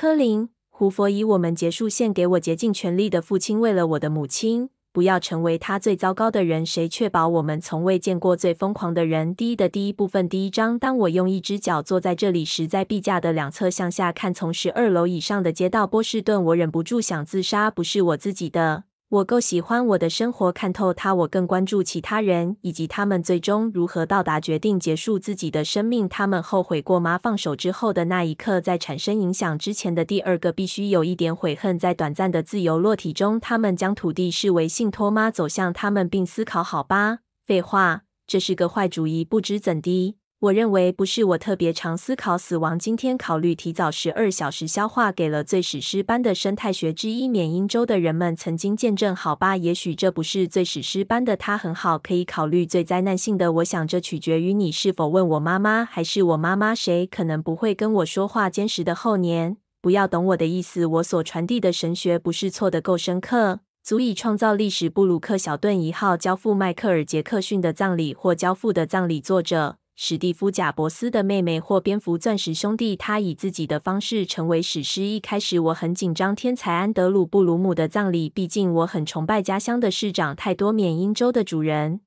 科林·胡佛以我们结束献给我竭尽全力的父亲，为了我的母亲，不要成为他最糟糕的人。谁确保我们从未见过最疯狂的人？第一的第一部分第一章。当我用一只脚坐在这里时，在壁架的两侧向下看，从十二楼以上的街道，波士顿，我忍不住想自杀，不是我自己的。我够喜欢我的生活，看透它。我更关注其他人以及他们最终如何到达决定结束自己的生命。他们后悔过吗？放手之后的那一刻，在产生影响之前的第二个，必须有一点悔恨。在短暂的自由落体中，他们将土地视为信托妈走向他们，并思考：好吧，废话，这是个坏主意。不知怎的。我认为不是我特别常思考死亡。今天考虑提早十二小时消化，给了最史诗般的生态学之一缅因州的人们曾经见证。好吧，也许这不是最史诗般的，它很好，可以考虑最灾难性的。我想这取决于你是否问我妈妈还是我妈妈，谁可能不会跟我说话。坚实的后年，不要懂我的意思。我所传递的神学不是错的，够深刻，足以创造历史。布鲁克小顿一号交付迈克尔杰克逊的葬礼或交付的葬礼作者。史蒂夫·贾伯斯的妹妹或蝙蝠钻石兄弟，他以自己的方式成为史诗。一开始我很紧张，天才安德鲁·布鲁姆的葬礼，毕竟我很崇拜家乡的市长。太多缅因州的主人，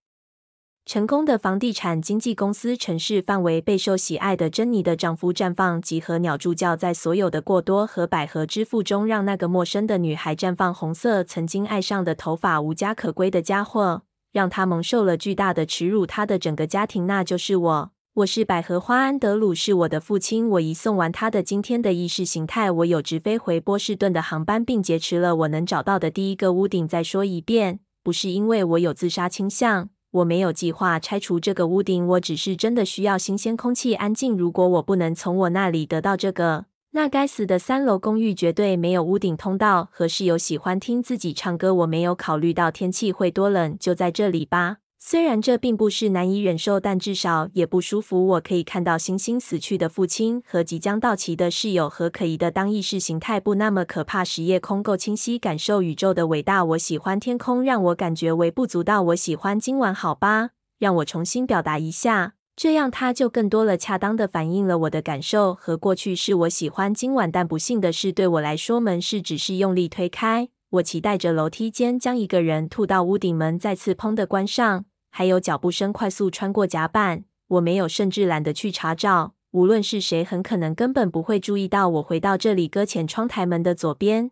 成功的房地产经纪公司，城市范围备受喜爱的珍妮的丈夫，绽放及和鸟助教，在所有的过多和百合之父中，让那个陌生的女孩绽放红色，曾经爱上的头发，无家可归的家伙。让他蒙受了巨大的耻辱，他的整个家庭，那就是我。我是百合花，安德鲁是我的父亲。我移送完他的今天的意识形态，我有直飞回波士顿的航班，并劫持了我能找到的第一个屋顶。再说一遍，不是因为我有自杀倾向，我没有计划拆除这个屋顶，我只是真的需要新鲜空气、安静。如果我不能从我那里得到这个，那该死的三楼公寓绝对没有屋顶通道，和室友喜欢听自己唱歌。我没有考虑到天气会多冷，就在这里吧。虽然这并不是难以忍受，但至少也不舒服。我可以看到星星，死去的父亲和即将到期的室友，和可疑的当意识形态不那么可怕。时夜空够清晰，感受宇宙的伟大。我喜欢天空，让我感觉微不足道。我喜欢今晚，好吧，让我重新表达一下。这样他就更多了，恰当的反映了我的感受和过去。是我喜欢今晚，但不幸的是，对我来说，门是只是用力推开。我期待着楼梯间将一个人吐到屋顶，门再次砰的关上，还有脚步声快速穿过甲板。我没有，甚至懒得去查找，无论是谁，很可能根本不会注意到我回到这里，搁浅窗台门的左边。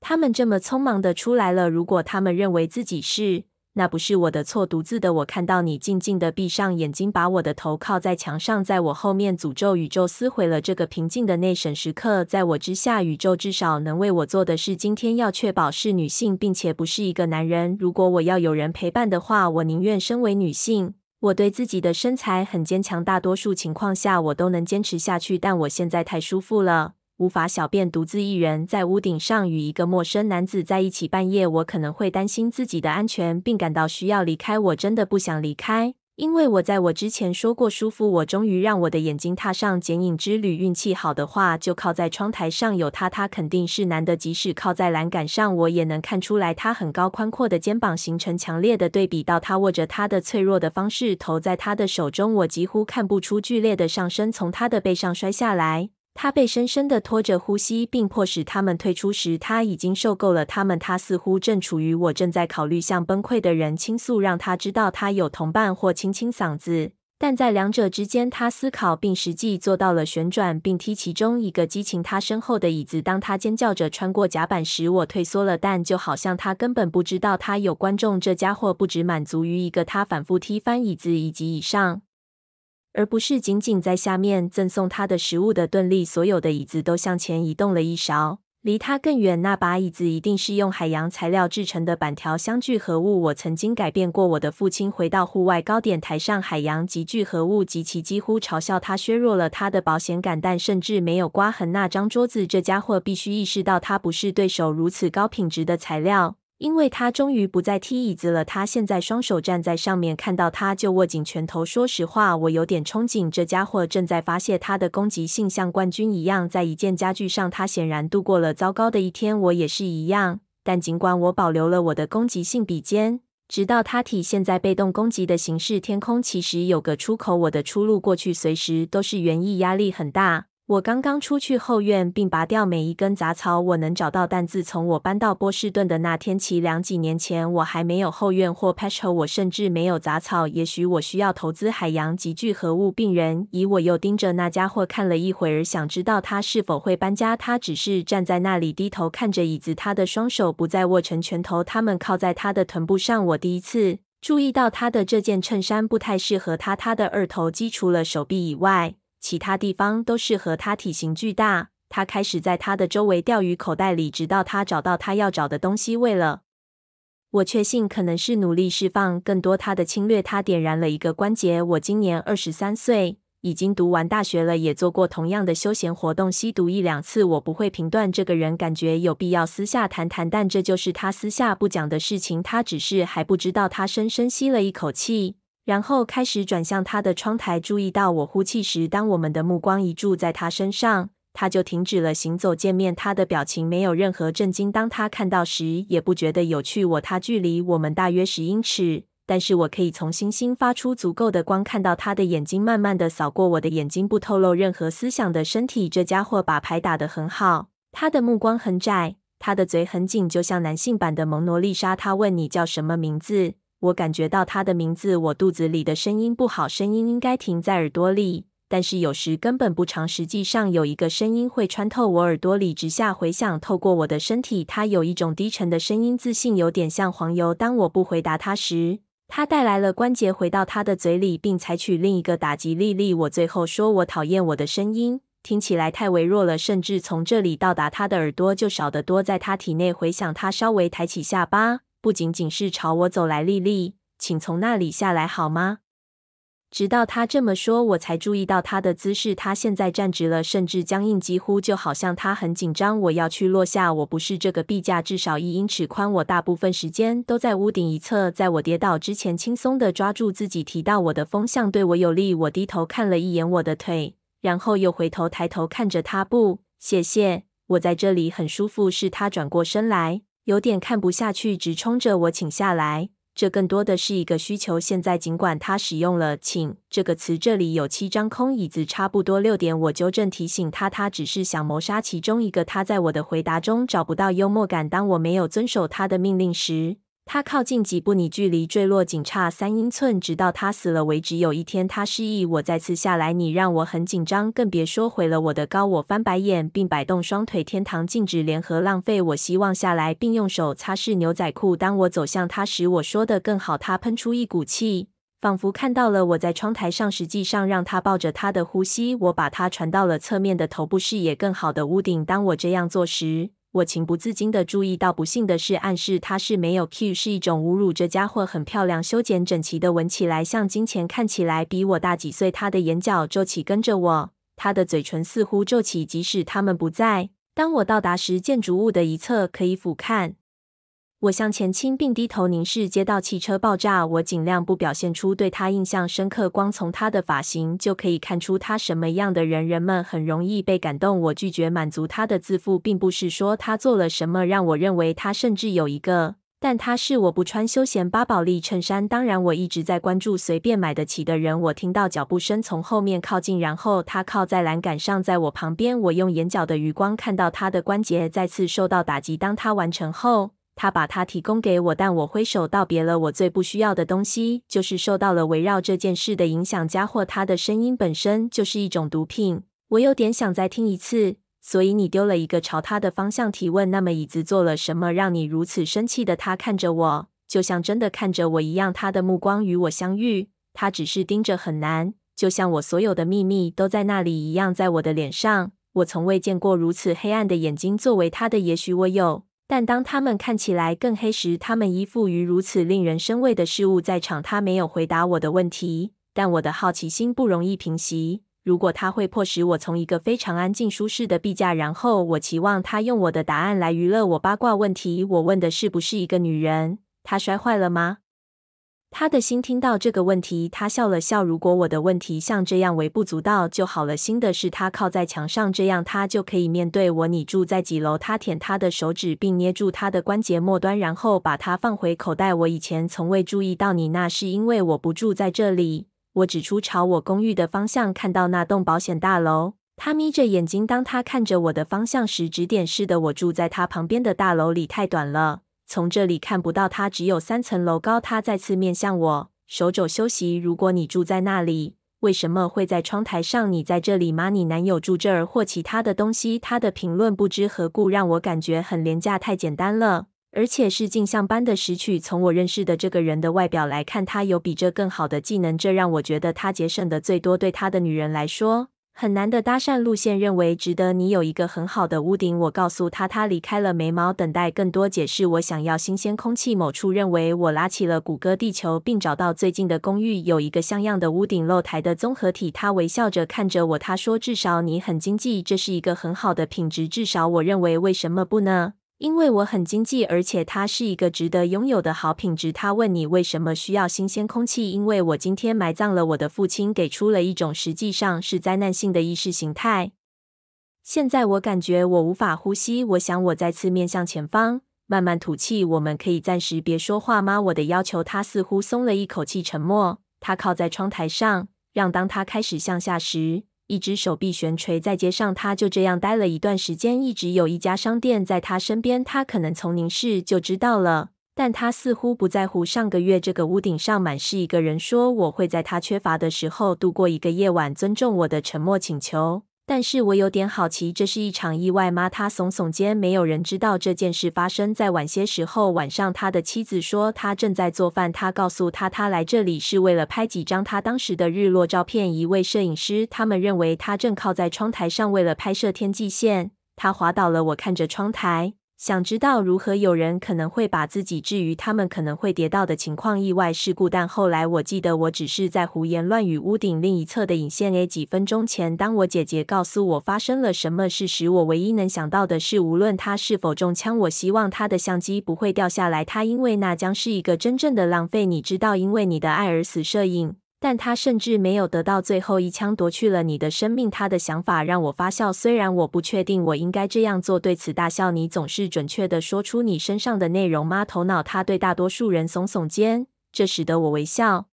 他们这么匆忙的出来了，如果他们认为自己是。那不是我的错。独自的我看到你静静的闭上眼睛，把我的头靠在墙上，在我后面诅咒宇宙撕毁了这个平静的内审时刻。在我之下，宇宙至少能为我做的是，今天要确保是女性，并且不是一个男人。如果我要有人陪伴的话，我宁愿身为女性。我对自己的身材很坚强，大多数情况下我都能坚持下去，但我现在太舒服了。无法小便，独自一人在屋顶上与一个陌生男子在一起。半夜，我可能会担心自己的安全，并感到需要离开。我真的不想离开，因为我在我之前说过舒服。我终于让我的眼睛踏上剪影之旅。运气好的话，就靠在窗台上有他。他肯定是男的，即使靠在栏杆上，我也能看出来他很高，宽阔的肩膀形成强烈的对比。到他握着他的脆弱的方式，头在他的手中，我几乎看不出剧烈的上身从他的背上摔下来。他被深深的拖着呼吸，并迫使他们退出时，他已经受够了他们。他似乎正处于我正在考虑向崩溃的人倾诉，让他知道他有同伴或清清嗓子，但在两者之间，他思考并实际做到了旋转并踢其中一个激情他身后的椅子。当他尖叫着穿过甲板时，我退缩了，但就好像他根本不知道他有观众。这家伙不止满足于一个，他反复踢翻椅子以及以上。而不是仅仅在下面赠送他的食物的顿力，所有的椅子都向前移动了一勺，离他更远。那把椅子一定是用海洋材料制成的板条箱聚合物。我曾经改变过我的父亲回到户外高点台上海洋及聚合物及其几乎嘲笑他削弱了他的保险感，但甚至没有刮痕。那张桌子，这家伙必须意识到他不是对手如此高品质的材料。因为他终于不再踢椅子了。他现在双手站在上面，看到他就握紧拳头。说实话，我有点憧憬这家伙正在发泄他的攻击性，像冠军一样，在一件家具上。他显然度过了糟糕的一天，我也是一样。但尽管我保留了我的攻击性笔尖，直到他体现在被动攻击的形式。天空其实有个出口，我的出路过去随时都是园艺，压力很大。我刚刚出去后院，并拔掉每一根杂草我能找到。但自从我搬到波士顿的那天起，两几年前，我还没有后院或 p a t h h o 我甚至没有杂草。也许我需要投资海洋及聚合物病人。以我又盯着那家伙看了一会儿，想知道他是否会搬家。他只是站在那里，低头看着椅子。他的双手不再握成拳头，他们靠在他的臀部上。我第一次注意到他的这件衬衫不太适合他。他的二头肌除了手臂以外。其他地方都适合他体型巨大。他开始在他的周围钓鱼口袋里，直到他找到他要找的东西。喂了，我确信可能是努力释放更多他的侵略。他点燃了一个关节。我今年二十三岁，已经读完大学了，也做过同样的休闲活动，吸毒一两次。我不会评断这个人，感觉有必要私下谈谈，但这就是他私下不讲的事情。他只是还不知道。他深深吸了一口气。然后开始转向他的窗台，注意到我呼气时，当我们的目光移注在他身上，他就停止了行走。见面，他的表情没有任何震惊。当他看到时，也不觉得有趣。我他距离我们大约十英尺，但是我可以从星星发出足够的光，看到他的眼睛慢慢的扫过我的眼睛，不透露任何思想的身体。这家伙把牌打得很好，他的目光很窄，他的嘴很紧，就像男性版的蒙娜丽莎。他问你叫什么名字？我感觉到他的名字，我肚子里的声音不好，声音应该停在耳朵里，但是有时根本不长。实际上有一个声音会穿透我耳朵里，直下回响，透过我的身体。它有一种低沉的声音，自信有点像黄油。当我不回答他时，他带来了关节回到他的嘴里，并采取另一个打击。莉莉，我最后说，我讨厌我的声音，听起来太微弱了，甚至从这里到达他的耳朵就少得多。在他体内回响，他稍微抬起下巴。不仅仅是朝我走来，丽丽，请从那里下来好吗？直到他这么说，我才注意到他的姿势。他现在站直了，甚至僵硬，几乎就好像他很紧张。我要去落下，我不是这个壁架至少一英尺宽。我大部分时间都在屋顶一侧，在我跌倒之前，轻松的抓住自己。提到我的风向对我有利。我低头看了一眼我的腿，然后又回头抬头看着他。不，谢谢。我在这里很舒服。是他转过身来。有点看不下去，直冲着我请下来。这更多的是一个需求。现在尽管他使用了“请”这个词，这里有七张空椅子，差不多六点。我纠正提醒他，他只是想谋杀其中一个。他在我的回答中找不到幽默感。当我没有遵守他的命令时。他靠近几步，你距离坠落仅差三英寸，直到他死了为止。有一天，他失忆，我再次下来，你让我很紧张，更别说毁了我的高。我翻白眼并摆动双腿。天堂禁止联合浪费。我希望下来，并用手擦拭牛仔裤。当我走向他时，我说的更好。他喷出一股气，仿佛看到了我在窗台上。实际上，让他抱着他的呼吸，我把他传到了侧面的头部视野更好的屋顶。当我这样做时。我情不自禁地注意到，不幸的是，暗示他是没有 Q 是一种侮辱。这家伙很漂亮，修剪整齐的，闻起来像金钱，看起来比我大几岁。他的眼角皱起，跟着我；他的嘴唇似乎皱起，即使他们不在。当我到达时，建筑物的一侧可以俯瞰。我向前倾并低头凝视街道，汽车爆炸。我尽量不表现出对他印象深刻。光从他的发型就可以看出他什么样的人。人们很容易被感动。我拒绝满足他的自负，并不是说他做了什么让我认为他甚至有一个，但他是我不穿休闲巴宝莉衬衫。当然，我一直在关注随便买得起的人。我听到脚步声从后面靠近，然后他靠在栏杆上，在我旁边。我用眼角的余光看到他的关节再次受到打击。当他完成后。他把它提供给我，但我挥手道别了。我最不需要的东西就是受到了围绕这件事的影响。家伙，他的声音本身就是一种毒品。我有点想再听一次。所以你丢了一个朝他的方向提问。那么椅子做了什么让你如此生气的？他看着我，就像真的看着我一样。他的目光与我相遇。他只是盯着，很难，就像我所有的秘密都在那里一样，在我的脸上。我从未见过如此黑暗的眼睛。作为他的，也许我有。但当他们看起来更黑时，他们依附于如此令人生畏的事物。在场，他没有回答我的问题，但我的好奇心不容易平息。如果他会迫使我从一个非常安静舒适的壁架，然后我期望他用我的答案来娱乐我八卦问题。我问的是不是一个女人？她摔坏了吗？他的心听到这个问题，他笑了笑。如果我的问题像这样微不足道就好了。心的是他靠在墙上，这样他就可以面对我。你住在几楼？他舔他的手指，并捏住他的关节末端，然后把它放回口袋。我以前从未注意到你，那是因为我不住在这里。我指出朝我公寓的方向，看到那栋保险大楼。他眯着眼睛，当他看着我的方向时，指点似的。我住在他旁边的大楼里，太短了。从这里看不到他，只有三层楼高。他再次面向我，手肘休息。如果你住在那里，为什么会在窗台上？你在这里吗？你男友住这儿或其他的东西？他的评论不知何故让我感觉很廉价，太简单了，而且是镜像般的拾取。从我认识的这个人的外表来看，他有比这更好的技能，这让我觉得他节省的最多，对他的女人来说。很难的搭讪路线，认为值得你有一个很好的屋顶。我告诉他，他离开了眉毛，等待更多解释。我想要新鲜空气，某处认为我拉起了谷歌地球，并找到最近的公寓，有一个像样的屋顶露台的综合体。他微笑着看着我，他说：“至少你很经济，这是一个很好的品质，至少我认为。为什么不呢？”因为我很经济，而且它是一个值得拥有的好品质。他问你为什么需要新鲜空气？因为，我今天埋葬了我的父亲，给出了一种实际上是灾难性的意识形态。现在我感觉我无法呼吸，我想我再次面向前方，慢慢吐气。我们可以暂时别说话吗？我的要求。他似乎松了一口气，沉默。他靠在窗台上，让当他开始向下时。一只手臂悬垂在街上，他就这样待了一段时间。一直有一家商店在他身边，他可能从凝视就知道了，但他似乎不在乎。上个月，这个屋顶上满是一个人说：“我会在他缺乏的时候度过一个夜晚，尊重我的沉默请求。”但是我有点好奇，这是一场意外吗？他耸耸肩，没有人知道这件事发生在晚些时候晚上。他的妻子说，他正在做饭。他告诉他，他来这里是为了拍几张他当时的日落照片。一位摄影师，他们认为他正靠在窗台上，为了拍摄天际线。他滑倒了。我看着窗台。想知道如何有人可能会把自己置于他们可能会跌到的情况、意外事故，但后来我记得我只是在胡言乱语。屋顶另一侧的引线 A 几分钟前，当我姐姐告诉我发生了什么事时，我唯一能想到的是，无论他是否中枪，我希望他的相机不会掉下来，他因为那将是一个真正的浪费。你知道，因为你的爱而死摄影。但他甚至没有得到最后一枪夺去了你的生命。他的想法让我发笑，虽然我不确定我应该这样做。对此大笑，你总是准确的说出你身上的内容吗？头脑，他对大多数人耸耸肩，这使得我微笑。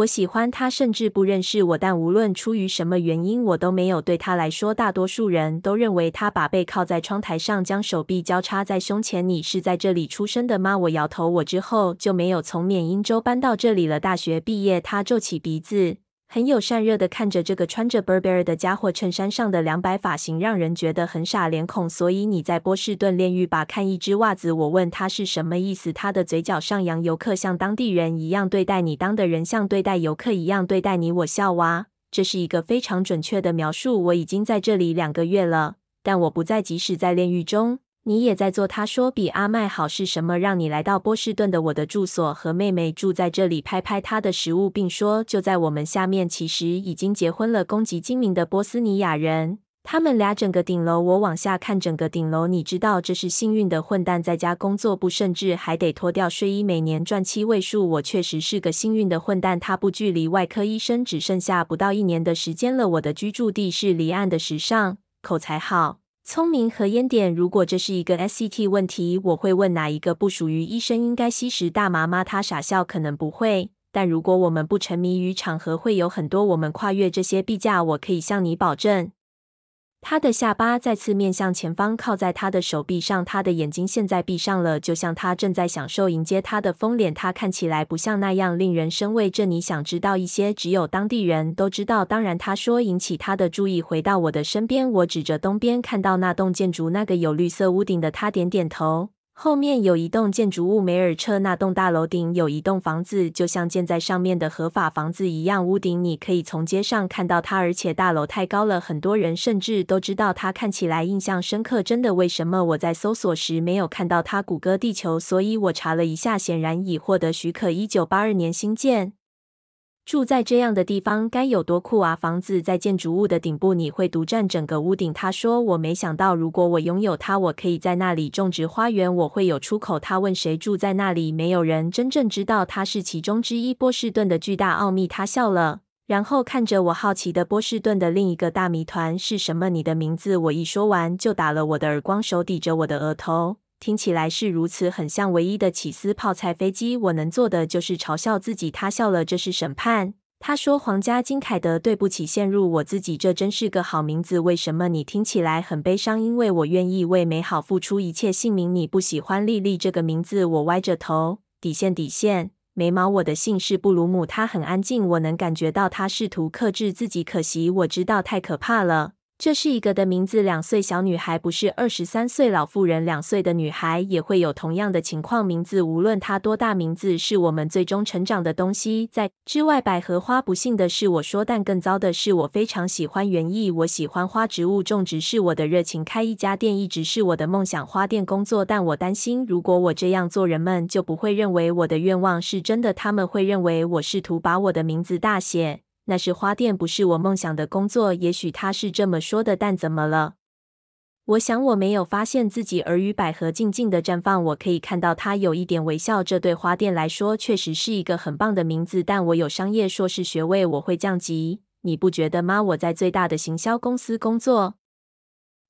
我喜欢他，甚至不认识我。但无论出于什么原因，我都没有对他来说。大多数人都认为他把背靠在窗台上，将手臂交叉在胸前。你是在这里出生的吗？我摇头。我之后就没有从缅因州搬到这里了。大学毕业，他皱起鼻子。很有善热的看着这个穿着 Burberry 的家伙，衬衫上的两百发型让人觉得很傻脸孔。所以你在波士顿炼狱，吧？看一只袜子。我问他是什么意思，他的嘴角上扬。游客像当地人一样对待你，当的人像对待游客一样对待你。我笑哇，这是一个非常准确的描述。我已经在这里两个月了，但我不在，即使在炼狱中。你也在做？他说比阿麦好是什么？让你来到波士顿的我的住所和妹妹住在这里，拍拍她的食物，并说就在我们下面。其实已经结婚了。攻击精明的波斯尼亚人，他们俩整个顶楼，我往下看整个顶楼。你知道这是幸运的混蛋在家工作不？甚至还得脱掉睡衣，每年赚七位数。我确实是个幸运的混蛋。他不距离外科医生只剩下不到一年的时间了。我的居住地是离岸的时尚，口才好。聪明和烟点，如果这是一个 SCT 问题，我会问哪一个不属于医生应该吸食大麻吗？他傻笑，可能不会。但如果我们不沉迷于场合，会有很多我们跨越这些壁架。我可以向你保证。他的下巴再次面向前方，靠在他的手臂上。他的眼睛现在闭上了，就像他正在享受迎接他的风脸。他看起来不像那样令人生畏。这你想知道一些只有当地人都知道。当然，他说引起他的注意，回到我的身边。我指着东边，看到那栋建筑，那个有绿色屋顶的。他点点头。后面有一栋建筑物，梅尔彻那栋大楼顶有一栋房子，就像建在上面的合法房子一样。屋顶，你可以从街上看到它，而且大楼太高了，很多人甚至都知道它，看起来印象深刻。真的，为什么我在搜索时没有看到它？谷歌地球，所以我查了一下，显然已获得许可，一九八二年新建。住在这样的地方该有多酷啊！房子在建筑物的顶部，你会独占整个屋顶。他说：“我没想到，如果我拥有它，我可以在那里种植花园，我会有出口。”他问：“谁住在那里？”没有人真正知道。他是其中之一。波士顿的巨大奥秘。他笑了，然后看着我，好奇的波士顿的另一个大谜团是什么？你的名字？我一说完，就打了我的耳光，手抵着我的额头。听起来是如此，很像唯一的起司泡菜飞机。我能做的就是嘲笑自己。他笑了，这是审判。他说：“皇家金凯德，对不起，陷入我自己。这真是个好名字。为什么你听起来很悲伤？因为我愿意为美好付出一切姓名你不喜欢莉莉这个名字？我歪着头。底线，底线。眉毛，我的姓是布鲁姆。他很安静，我能感觉到他试图克制自己。可惜，我知道太可怕了。”这是一个的名字，两岁小女孩，不是二十三岁老妇人。两岁的女孩也会有同样的情况。名字，无论她多大，名字是我们最终成长的东西。在之外，百合花。不幸的是，我说，但更糟的是，我非常喜欢园艺，我喜欢花植物种植是我的热情。开一家店一直是我的梦想，花店工作。但我担心，如果我这样做，人们就不会认为我的愿望是真的，他们会认为我试图把我的名字大写。那是花店，不是我梦想的工作。也许他是这么说的，但怎么了？我想我没有发现自己耳与百合静静的绽放。我可以看到他有一点微笑。这对花店来说确实是一个很棒的名字，但我有商业硕士学位，我会降级。你不觉得吗？我在最大的行销公司工作。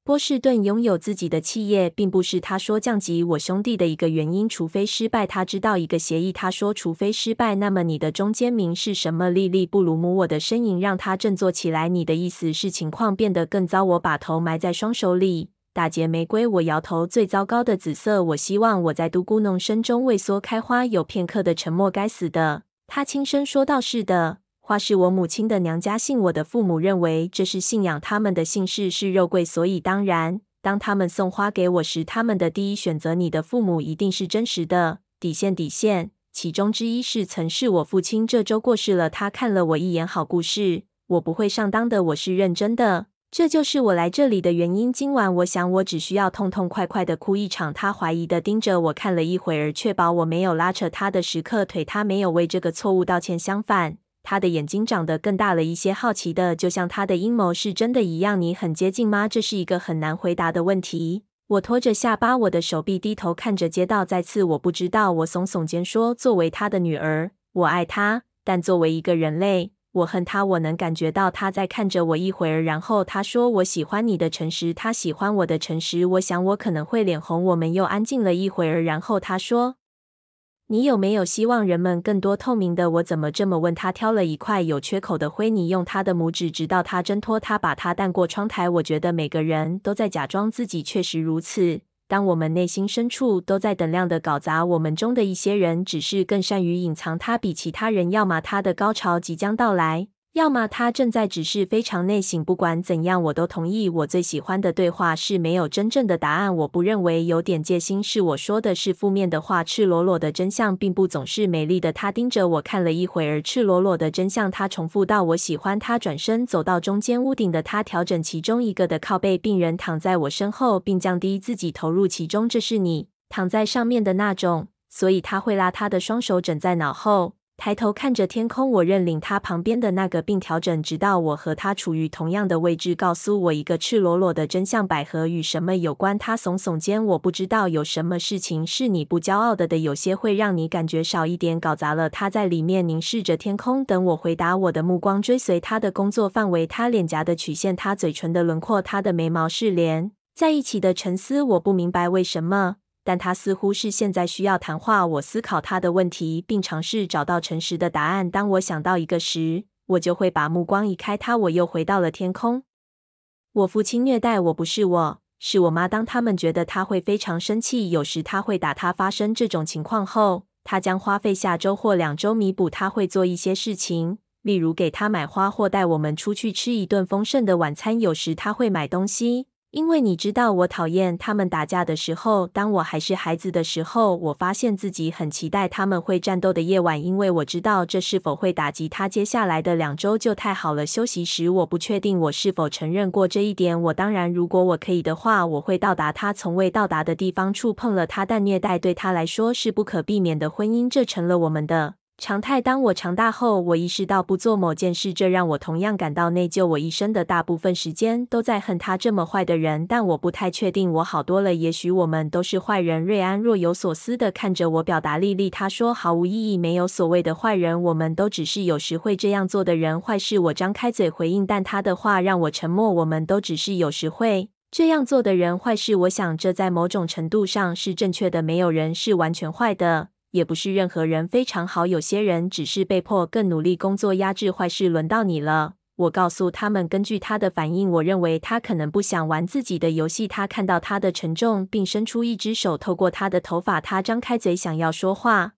波士顿拥有自己的企业，并不是他说降级我兄弟的一个原因。除非失败，他知道一个协议。他说，除非失败，那么你的中间名是什么？莉莉·布鲁姆。我的身影让他振作起来。你的意思是情况变得更糟？我把头埋在双手里，打结玫瑰。我摇头。最糟糕的紫色。我希望我在独孤弄声中畏缩开花。有片刻的沉默。该死的，他轻声说道：“是的。”花是我母亲的娘家姓，我的父母认为这是信仰他们的姓氏是肉桂，所以当然，当他们送花给我时，他们的第一选择。你的父母一定是真实的底线，底线其中之一是曾是我父亲这周过世了，他看了我一眼，好故事，我不会上当的，我是认真的，这就是我来这里的原因。今晚我想，我只需要痛痛快快的哭一场。他怀疑的盯着我看了一会儿，确保我没有拉扯他的时刻腿，他没有为这个错误道歉，相反。他的眼睛长得更大了一些，好奇的，就像他的阴谋是真的一样。你很接近吗？这是一个很难回答的问题。我拖着下巴，我的手臂低头看着街道。再次，我不知道。我耸耸肩说：“作为他的女儿，我爱他；但作为一个人类，我恨他。”我能感觉到他在看着我一会儿，然后他说：“我喜欢你的诚实，他喜欢我的诚实。”我想我可能会脸红。我们又安静了一会儿，然后他说。你有没有希望人们更多透明的？我怎么这么问他？挑了一块有缺口的灰泥，用他的拇指，直到他挣脱，他把它弹过窗台。我觉得每个人都在假装自己确实如此。当我们内心深处都在等量的搞砸，我们中的一些人只是更善于隐藏它，比其他人要嘛。他的高潮即将到来。要么他正在只是非常内省，不管怎样，我都同意。我最喜欢的对话是没有真正的答案。我不认为有点戒心是我说的是负面的话，赤裸裸的真相并不总是美丽的。他盯着我看了一会儿，赤裸裸的真相，他重复到我喜欢他。转身走到中间屋顶的他，调整其中一个的靠背。病人躺在我身后，并降低自己投入其中。这是你躺在上面的那种，所以他会拉他的双手枕在脑后。抬头看着天空，我认领他旁边的那个，并调整，直到我和他处于同样的位置。告诉我一个赤裸裸的真相：百合与什么有关？他耸耸肩，我不知道有什么事情是你不骄傲的的，有些会让你感觉少一点，搞砸了。他在里面凝视着天空，等我回答。我的目光追随他的工作范围，他脸颊的曲线，他嘴唇的轮廓，他的眉毛是连在一起的。沉思，我不明白为什么。但他似乎是现在需要谈话。我思考他的问题，并尝试找到诚实的答案。当我想到一个时，我就会把目光移开他。我又回到了天空。我父亲虐待我，不是我，是我妈。当他们觉得他会非常生气，有时他会打他。发生这种情况后，他将花费下周或两周弥补。他会做一些事情，例如给他买花或带我们出去吃一顿丰盛的晚餐。有时他会买东西。因为你知道，我讨厌他们打架的时候。当我还是孩子的时候，我发现自己很期待他们会战斗的夜晚，因为我知道这是否会打击他。接下来的两周就太好了。休息时，我不确定我是否承认过这一点。我当然，如果我可以的话，我会到达他从未到达的地方，触碰了他。但虐待对他来说是不可避免的。婚姻这成了我们的。常态。当我长大后，我意识到不做某件事，这让我同样感到内疚。我一生的大部分时间都在恨他这么坏的人，但我不太确定我好多了。也许我们都是坏人。瑞安若有所思的看着我，表达莉莉。他说：“毫无意义，没有所谓的坏人，我们都只是有时会这样做的人。坏事。”我张开嘴回应，但他的话让我沉默。我们都只是有时会这样做的人。坏事。我想，这在某种程度上是正确的。没有人是完全坏的。也不是任何人非常好，有些人只是被迫更努力工作，压制坏事。轮到你了，我告诉他们。根据他的反应，我认为他可能不想玩自己的游戏。他看到他的沉重，并伸出一只手，透过他的头发，他张开嘴想要说话，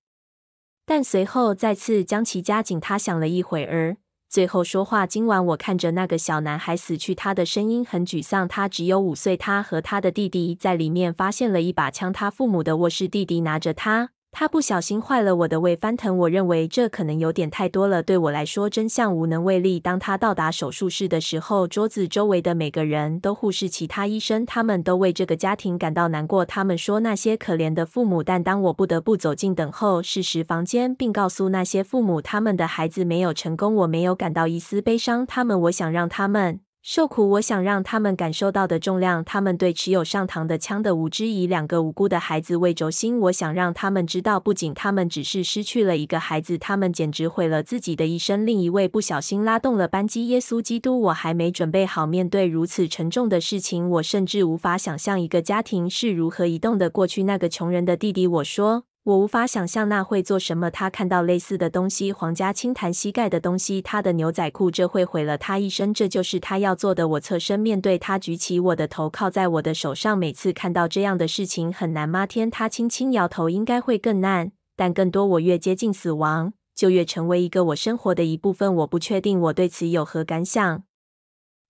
但随后再次将其夹紧。他想了一会儿，最后说话。今晚我看着那个小男孩死去，他的声音很沮丧。他只有五岁，他和他的弟弟在里面发现了一把枪。他父母的卧室，弟弟拿着他。他不小心坏了我的胃翻腾，我认为这可能有点太多了。对我来说，真相无能为力。当他到达手术室的时候，桌子周围的每个人都忽视其他医生，他们都为这个家庭感到难过。他们说那些可怜的父母。但当我不得不走进等候室时，房间，并告诉那些父母他们的孩子没有成功，我没有感到一丝悲伤。他们，我想让他们。受苦，我想让他们感受到的重量。他们对持有上膛的枪的无知，以两个无辜的孩子为轴心，我想让他们知道，不仅他们只是失去了一个孩子，他们简直毁了自己的一生。另一位不小心拉动了扳机，耶稣基督，我还没准备好面对如此沉重的事情，我甚至无法想象一个家庭是如何移动的。过去那个穷人的弟弟，我说。我无法想象那会做什么。他看到类似的东西，皇家轻弹膝盖的东西，他的牛仔裤，这会毁了他一生。这就是他要做的。我侧身面对他，举起我的头，靠在我的手上。每次看到这样的事情，很难吗？天，他轻轻摇头，应该会更难，但更多，我越接近死亡，就越成为一个我生活的一部分。我不确定我对此有何感想。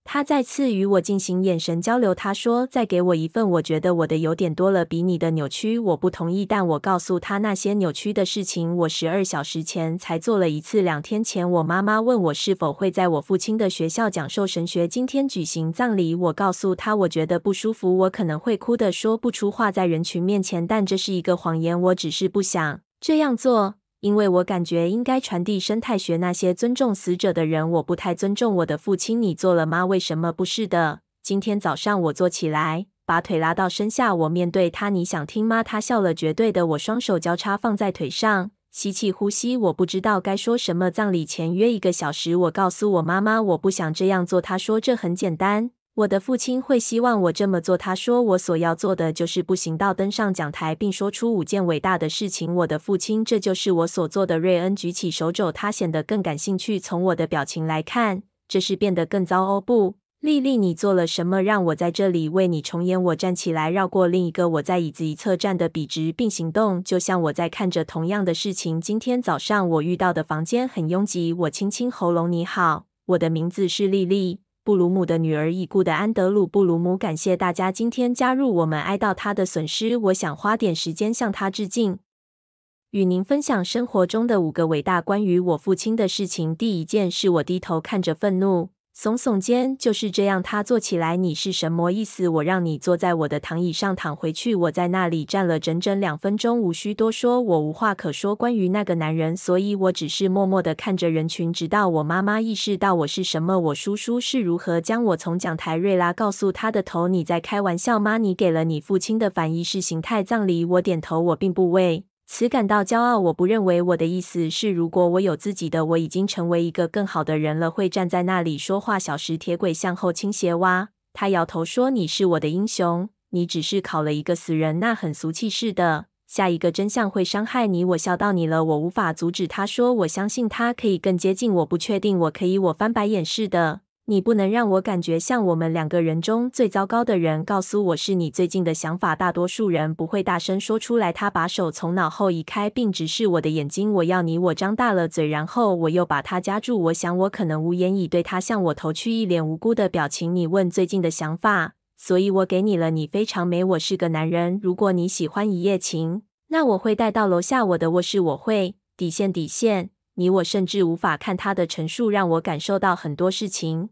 他再次与我进行眼神交流。他说：“再给我一份，我觉得我的有点多了，比你的扭曲。我不同意，但我告诉他那些扭曲的事情，我十二小时前才做了一次。两天前，我妈妈问我是否会在我父亲的学校讲授神学。今天举行葬礼，我告诉他，我觉得不舒服，我可能会哭的说不出话，在人群面前。但这是一个谎言，我只是不想这样做。”因为我感觉应该传递生态学那些尊重死者的人，我不太尊重我的父亲。你做了吗？为什么不是的？今天早上我坐起来，把腿拉到身下，我面对他。你想听吗？他笑了，绝对的。我双手交叉放在腿上，吸气呼吸。我不知道该说什么。葬礼前约一个小时，我告诉我妈妈，我不想这样做。她说这很简单。我的父亲会希望我这么做。他说：“我所要做的就是步行到登上讲台，并说出五件伟大的事情。”我的父亲，这就是我所做的。瑞恩举起手肘，他显得更感兴趣。从我的表情来看，这是变得更糟。哦。不，丽丽，你做了什么，让我在这里为你重演？我站起来，绕过另一个，我在椅子一侧站的笔直，并行动，就像我在看着同样的事情。今天早上我遇到的房间很拥挤。我轻轻喉咙。你好，我的名字是丽丽。布鲁姆的女儿已故的安德鲁·布鲁姆感谢大家今天加入我们，哀悼他的损失。我想花点时间向他致敬，与您分享生活中的五个伟大关于我父亲的事情。第一件是我低头看着愤怒。耸耸肩，就是这样。他坐起来，你是什么意思？我让你坐在我的躺椅上躺回去。我在那里站了整整两分钟，无需多说，我无话可说。关于那个男人，所以我只是默默的看着人群，直到我妈妈意识到我是什么。我叔叔是如何将我从讲台瑞拉，告诉他的头，你在开玩笑吗？你给了你父亲的反意识形态葬礼。我点头，我并不为。此感到骄傲，我不认为我的意思是，如果我有自己的，我已经成为一个更好的人了。会站在那里说话。小时铁轨向后倾斜。哇，他摇头说：“你是我的英雄，你只是考了一个死人，那很俗气似的。”下一个真相会伤害你。我笑到你了，我无法阻止。他说：“我相信他可以更接近。”我不确定，我可以。我翻白眼似的。你不能让我感觉像我们两个人中最糟糕的人。告诉我是你最近的想法。大多数人不会大声说出来。他把手从脑后移开，并直视我的眼睛。我要你，我张大了嘴，然后我又把他夹住。我想我可能无言以对。他向我投去一脸无辜的表情。你问最近的想法，所以我给你了。你非常美。我是个男人。如果你喜欢一夜情，那我会带到楼下我的卧室。我会底线底线。你我甚至无法看他的陈述，让我感受到很多事情。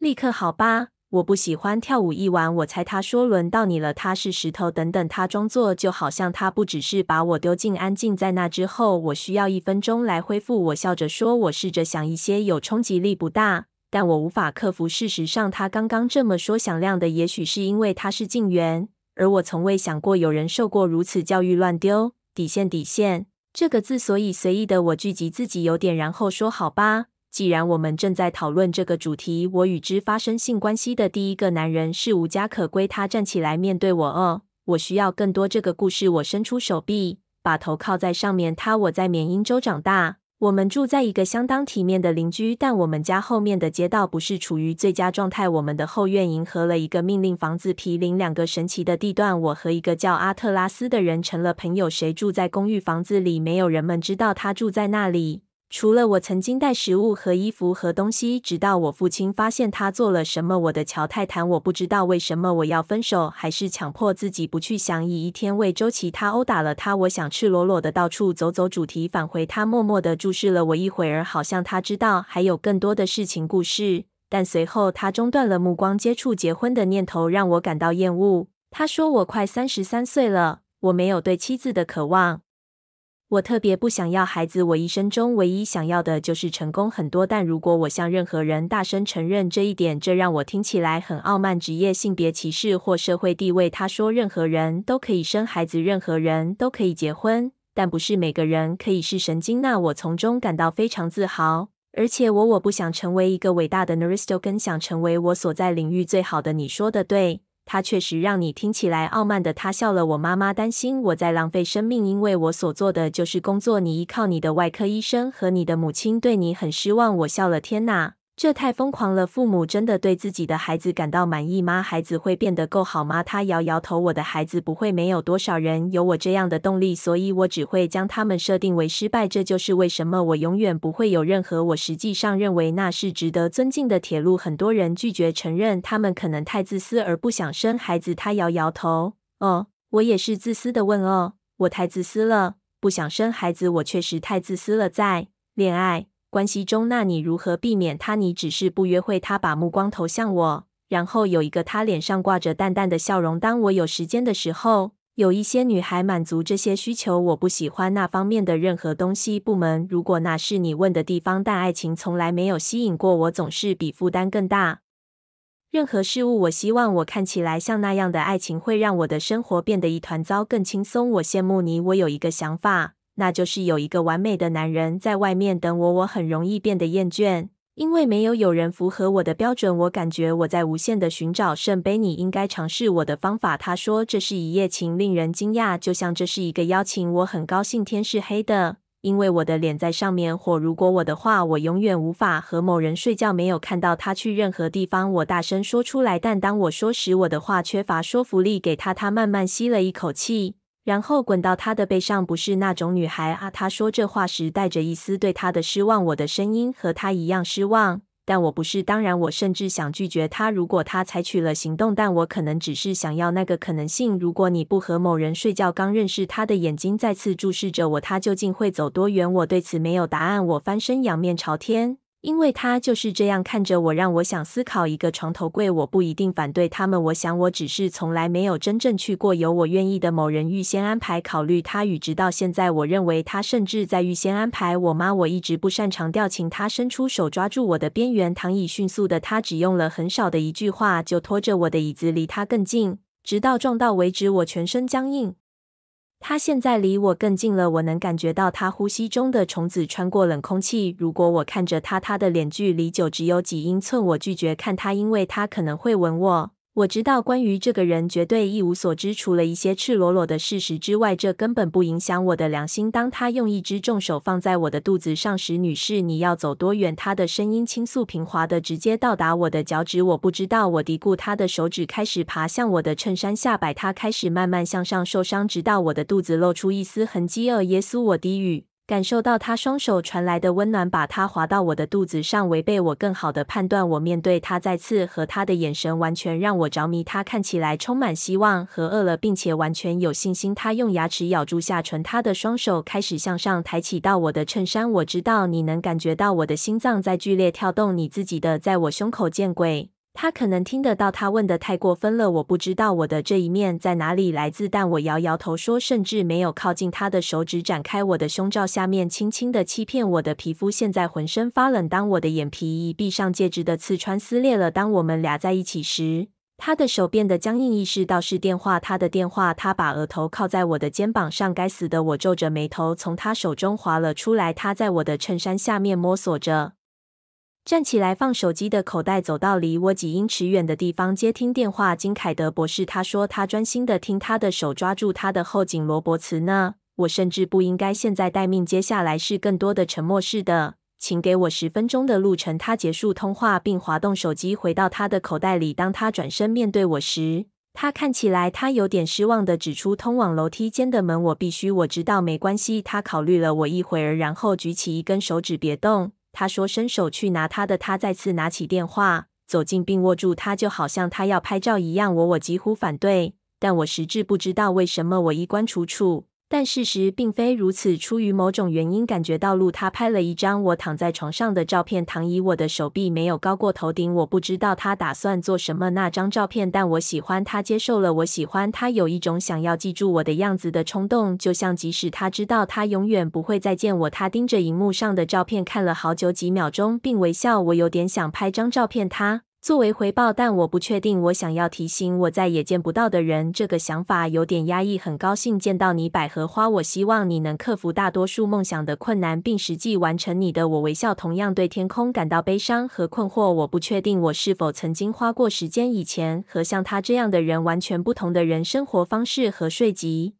立刻，好吧，我不喜欢跳舞一晚。我猜他说轮到你了，他是石头。等等，他装作就好像他不只是把我丢进安静。在那之后，我需要一分钟来恢复。我笑着说，我试着想一些有冲击力不大，但我无法克服。事实上，他刚刚这么说响亮的，也许是因为他是静源，而我从未想过有人受过如此教育。乱丢底线，底线这个字，所以随意的我聚集自己有点，然后说好吧。既然我们正在讨论这个主题，我与之发生性关系的第一个男人是无家可归。他站起来面对我。哦，我需要更多这个故事。我伸出手臂，把头靠在上面。他，我在缅因州长大，我们住在一个相当体面的邻居，但我们家后面的街道不是处于最佳状态。我们的后院迎合了一个命令，房子毗邻两个神奇的地段。我和一个叫阿特拉斯的人成了朋友。谁住在公寓房子里？没有人们知道他住在那里。除了我曾经带食物和衣服和东西，直到我父亲发现他做了什么。我的乔泰坦，我不知道为什么我要分手，还是强迫自己不去想。以一天为周期，他殴打了他。我想赤裸裸的到处走走。主题返回，他默默的注视了我一会儿，好像他知道还有更多的事情故事。但随后他中断了目光接触，结婚的念头让我感到厌恶。他说我快三十三岁了，我没有对妻子的渴望。我特别不想要孩子，我一生中唯一想要的就是成功很多。但如果我向任何人大声承认这一点，这让我听起来很傲慢、职业性别歧视或社会地位。他说任何人都可以生孩子，任何人都可以结婚，但不是每个人可以是神经。那我从中感到非常自豪，而且我我不想成为一个伟大的 n a r i s t o 跟更想成为我所在领域最好的。你说的对。他确实让你听起来傲慢的，他笑了。我妈妈担心我在浪费生命，因为我所做的就是工作。你依靠你的外科医生和你的母亲对你很失望，我笑了。天哪！这太疯狂了！父母真的对自己的孩子感到满意吗？孩子会变得够好吗？他摇摇头。我的孩子不会。没有多少人有我这样的动力，所以我只会将他们设定为失败。这就是为什么我永远不会有任何我实际上认为那是值得尊敬的铁路。很多人拒绝承认他们可能太自私而不想生孩子。他摇摇头。哦，我也是自私的。问哦，我太自私了，不想生孩子。我确实太自私了，在恋爱。关系中，那你如何避免他？你只是不约会他，把目光投向我，然后有一个他脸上挂着淡淡的笑容。当我有时间的时候，有一些女孩满足这些需求。我不喜欢那方面的任何东西。部门，如果那是你问的地方，但爱情从来没有吸引过我，总是比负担更大。任何事物，我希望我看起来像那样的爱情会让我的生活变得一团糟，更轻松。我羡慕你，我有一个想法。那就是有一个完美的男人在外面等我，我很容易变得厌倦，因为没有有人符合我的标准。我感觉我在无限的寻找圣杯，你应该尝试我的方法。他说，这是一夜情，令人惊讶，就像这是一个邀请。我很高兴天是黑的，因为我的脸在上面。火。如果我的话，我永远无法和某人睡觉。没有看到他去任何地方，我大声说出来，但当我说时，我的话缺乏说服力。给他，他慢慢吸了一口气。然后滚到他的背上，不是那种女孩啊。他说这话时带着一丝对他的失望。我的声音和他一样失望，但我不是。当然，我甚至想拒绝他，如果他采取了行动，但我可能只是想要那个可能性。如果你不和某人睡觉，刚认识他的眼睛再次注视着我，他究竟会走多远？我对此没有答案。我翻身，仰面朝天。因为他就是这样看着我，让我想思考一个床头柜。我不一定反对他们。我想，我只是从来没有真正去过有我愿意的某人预先安排考虑他与。直到现在，我认为他甚至在预先安排。我妈，我一直不擅长调情。他伸出手抓住我的边缘躺椅，迅速的，他只用了很少的一句话就拖着我的椅子离他更近，直到撞到为止。我全身僵硬。他现在离我更近了，我能感觉到他呼吸中的虫子穿过冷空气。如果我看着他，他的脸距离就只有几英寸。我拒绝看他，因为他可能会吻我。我知道关于这个人绝对一无所知，除了一些赤裸裸的事实之外，这根本不影响我的良心。当他用一只重手放在我的肚子上时，女士，你要走多远？他的声音倾诉平滑的直接到达我的脚趾。我不知道，我嘀咕。他的手指开始爬向我的衬衫下摆，他开始慢慢向上受伤，直到我的肚子露出一丝痕迹。二耶稣，我低语。感受到他双手传来的温暖，把他滑到我的肚子上，违背我更好的判断。我面对他，再次和他的眼神完全让我着迷。他看起来充满希望和饿了，并且完全有信心。他用牙齿咬住下唇，他的双手开始向上抬起到我的衬衫。我知道你能感觉到我的心脏在剧烈跳动，你自己的在我胸口，见鬼！他可能听得到，他问的太过分了。我不知道我的这一面在哪里来自，但我摇摇头说，甚至没有靠近他的手指，展开我的胸罩下面，轻轻的欺骗我的皮肤。现在浑身发冷。当我的眼皮一闭上，戒指的刺穿撕裂了。当我们俩在一起时，他的手变得僵硬，意识到是电话，他的电话。他把额头靠在我的肩膀上。该死的，我皱着眉头从他手中滑了出来。他在我的衬衫下面摸索着。站起来，放手机的口袋，走到离我几英尺远的地方接听电话。金凯德博士，他说他专心的听，他的手抓住他的后颈。罗伯茨呢？我甚至不应该现在待命。接下来是更多的沉默式的。请给我十分钟的路程。他结束通话，并滑动手机回到他的口袋里。当他转身面对我时，他看起来他有点失望的指出通往楼梯间的门。我必须我知道没关系。他考虑了我一会儿，然后举起一根手指，别动。他说：“伸手去拿他的。”他再次拿起电话，走近并握住他，就好像他要拍照一样。我我几乎反对，但我实质不知道为什么我衣冠楚楚。但事实并非如此。出于某种原因，感觉到路，他拍了一张我躺在床上的照片，躺椅，我的手臂没有高过头顶。我不知道他打算做什么那张照片，但我喜欢他接受了，我喜欢他有一种想要记住我的样子的冲动，就像即使他知道他永远不会再见我，他盯着荧幕上的照片看了好久几秒钟，并微笑。我有点想拍张照片，他。作为回报，但我不确定。我想要提醒我再也见不到的人，这个想法有点压抑。很高兴见到你，百合花。我希望你能克服大多数梦想的困难，并实际完成你的。我微笑，同样对天空感到悲伤和困惑。我不确定我是否曾经花过时间。以前和像他这样的人完全不同的人生活方式和税级。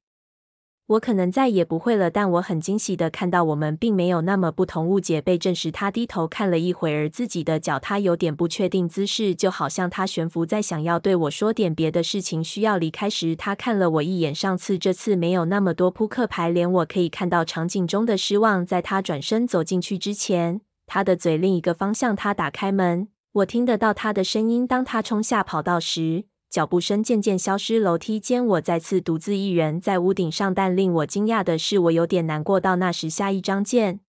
我可能再也不会了，但我很惊喜的看到我们并没有那么不同，误解被证实。他低头看了一会儿自己的脚，他有点不确定姿势，就好像他悬浮在想要对我说点别的事情需要离开时。他看了我一眼，上次这次没有那么多扑克牌，连我可以看到场景中的失望。在他转身走进去之前，他的嘴另一个方向，他打开门，我听得到他的声音。当他冲下跑道时。脚步声渐渐消失，楼梯间，我再次独自一人在屋顶上。但令我惊讶的是，我有点难过。到那时，下一张见。